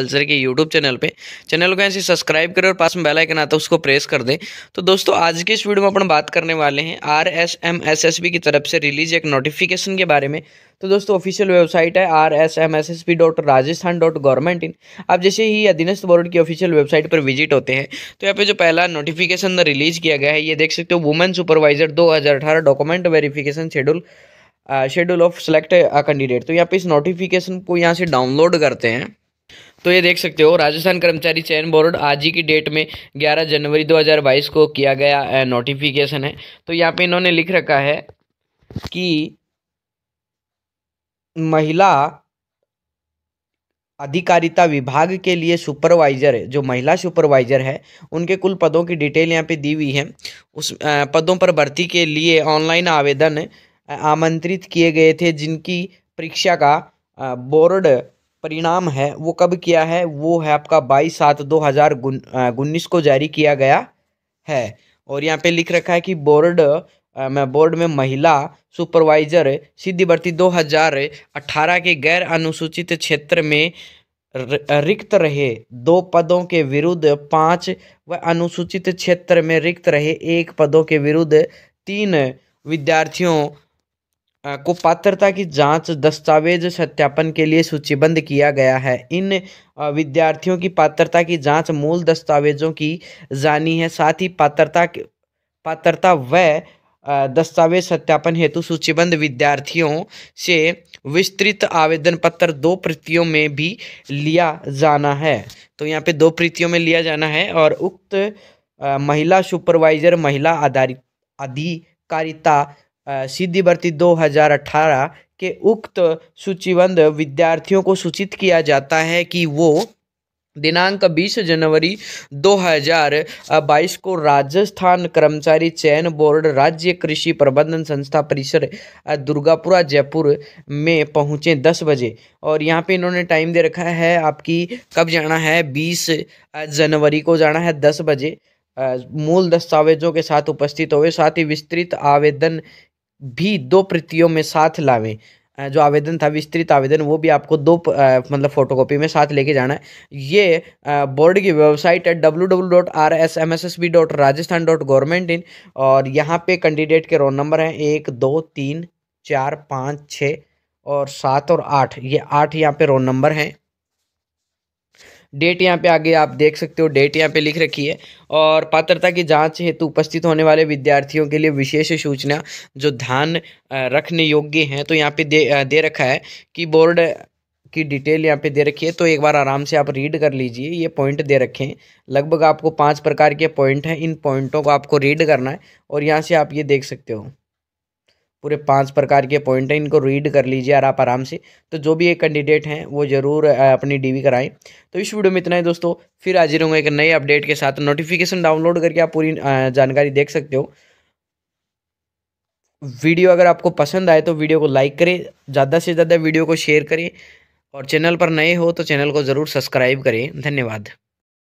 culture के YouTube channel पे channel को ऐसे सब्सक्राइब करें और पास में बेल आइकन आता है उसको प्रेस कर दें तो दोस्तों आज के इस वीडियो में अपन बात करने वाले हैं R S M S S B की तरफ से रिलीज एक नोटिफिकेशन के बारे में तो दोस्तों ऑफिशियल वेबसाइट है R S M S S B dot Rajasthan dot government in आप जैसे ही अधीनस्थ बोर्ड की ऑफिशियल वेबसाइट पर विजिट होते हैं तो यहाँ पे जो पहला नोटिफिकेशन रिलीज किया गया है ये देख सकते हो women supervisor 2018 document verification schedule schedule of select candidate तो यहाँ पे इस नोटिफिकेशन को यहाँ से डाउनलोड करते हैं तो ये देख सकते हो राजस्थान कर्मचारी चयन बोर्ड आज ही की डेट में 11 जनवरी 2022 को किया गया नोटिफिकेशन है तो यहाँ पे इन्होंने लिख रखा है कि महिला अधिकारिता विभाग के लिए सुपरवाइजर है जो महिला सुपरवाइजर है उनके कुल पदों की डिटेल यहाँ पे दी हुई है उस पदों पर भर्ती के लिए ऑनलाइन आवेदन आमंत्रित किए गए थे जिनकी परीक्षा का बोर्ड परिणाम है वो कब किया है वो है आपका बाईस सात दो हज़ार उन्नीस को जारी किया गया है और यहाँ पे लिख रखा है कि बोर्ड मैं बोर्ड में महिला सुपरवाइजर सिद्धि भर्ती दो हज़ार अठारह के गैर अनुसूचित क्षेत्र में रिक्त रहे दो पदों के विरुद्ध पाँच व अनुसूचित क्षेत्र में रिक्त रहे एक पदों के विरुद्ध तीन विद्यार्थियों को पात्रता की जांच दस्तावेज सत्यापन के लिए सूचीबद्ध किया गया है इन विद्यार्थियों की पात्रता की जांच मूल दस्तावेजों की जानी है साथ ही पात्रता पात्रता व दस्तावेज सत्यापन हेतु सूचीबद्ध विद्यार्थियों से विस्तृत आवेदन पत्र दो प्रतियों में भी लिया जाना है तो यहाँ पे दो प्रतियों में लिया जाना है और उक्त महिला सुपरवाइजर महिला आधारित अधिकारिता सीधी भर्ती 2018 के उक्त सूचीबद्ध विद्यार्थियों को सूचित किया जाता है कि वो दिनांक 20 जनवरी 2022 को राजस्थान कर्मचारी चयन बोर्ड राज्य कृषि प्रबंधन संस्था परिसर दुर्गापुरा जयपुर में पहुंचे 10 बजे और यहाँ पे इन्होंने टाइम दे रखा है आपकी कब जाना है 20 जनवरी को जाना है 10 बजे मूल दस्तावेजों के साथ उपस्थित हुए साथ ही विस्तृत आवेदन भी दो प्रतियों में साथ लावें जो आवेदन था विस्तृत आवेदन वो भी आपको दो मतलब फोटोकॉपी में साथ लेके जाना है ये बोर्ड की वेबसाइट है W W dot R S M S S B dot Rajasthan dot government in और यहाँ पे कैंडिडेट के रोल नंबर हैं एक दो तीन चार पाँच छः और सात और आठ ये आठ यहाँ पे रोल नंबर हैं डेट यहाँ पे आगे आप देख सकते हो डेट यहाँ पे लिख रखी है और पात्रता की जांच हेतु उपस्थित होने वाले विद्यार्थियों के लिए विशेष सूचना जो ध्यान रखने योग्य हैं तो यहाँ पे दे दे रखा है कि बोर्ड की डिटेल यहाँ पे दे रखी है तो एक बार आराम से आप रीड कर लीजिए ये पॉइंट दे रखें लगभग आपको पाँच प्रकार के पॉइंट हैं इन पॉइंटों को आपको रीड करना है और यहाँ से आप ये देख सकते हो पूरे पांच प्रकार के पॉइंट हैं इनको रीड कर लीजिए और आप आराम से तो जो भी एक कैंडिडेट हैं वो ज़रूर अपनी डीवी कराएं तो इस वीडियो में इतना ही दोस्तों फिर हाजिर होंगे एक नए अपडेट के साथ नोटिफिकेशन डाउनलोड करके आप पूरी जानकारी देख सकते हो वीडियो अगर आपको पसंद आए तो वीडियो को लाइक करें ज़्यादा से ज़्यादा वीडियो को शेयर करें और चैनल पर नए हो तो चैनल को ज़रूर सब्सक्राइब करें धन्यवाद